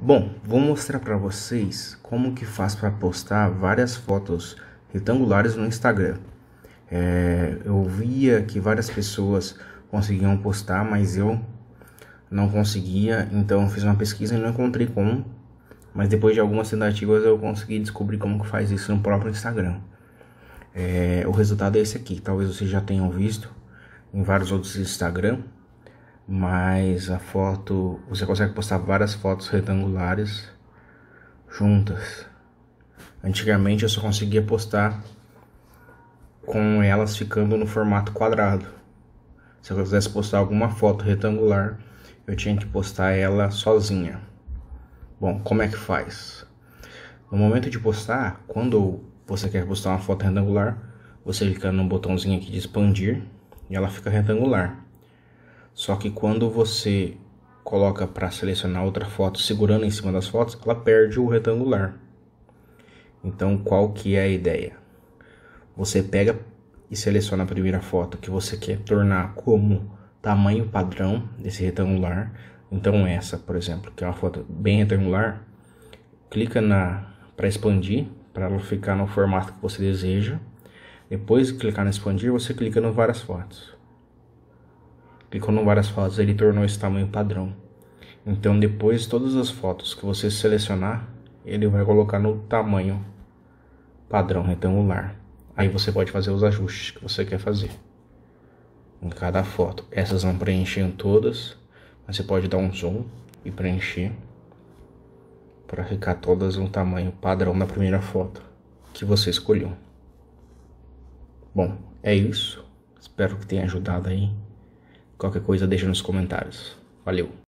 Bom, vou mostrar para vocês como que faz para postar várias fotos retangulares no Instagram. É, eu via que várias pessoas conseguiam postar, mas eu não conseguia, então fiz uma pesquisa e não encontrei como. Mas depois de algumas tentativas eu consegui descobrir como que faz isso no próprio Instagram. É, o resultado é esse aqui, talvez vocês já tenham visto em vários outros Instagram mas a foto você consegue postar várias fotos retangulares juntas. Antigamente eu só conseguia postar com elas ficando no formato quadrado. Se eu quisesse postar alguma foto retangular, eu tinha que postar ela sozinha. Bom, como é que faz? No momento de postar, quando você quer postar uma foto retangular, você clica no botãozinho aqui de expandir e ela fica retangular. Só que quando você coloca para selecionar outra foto segurando em cima das fotos, ela perde o retangular. Então, qual que é a ideia? Você pega e seleciona a primeira foto que você quer tornar como tamanho padrão desse retangular. Então essa, por exemplo, que é uma foto bem retangular, clica na para expandir, para ela ficar no formato que você deseja. Depois de clicar no expandir, você clica no várias fotos que com várias fotos ele tornou esse tamanho padrão. Então depois todas as fotos que você selecionar, ele vai colocar no tamanho padrão retangular. Aí você pode fazer os ajustes que você quer fazer em cada foto. Essas não preenchem todas, mas você pode dar um zoom e preencher para ficar todas no tamanho padrão da primeira foto que você escolheu. Bom, é isso. Espero que tenha ajudado aí. Qualquer coisa deixa nos comentários. Valeu!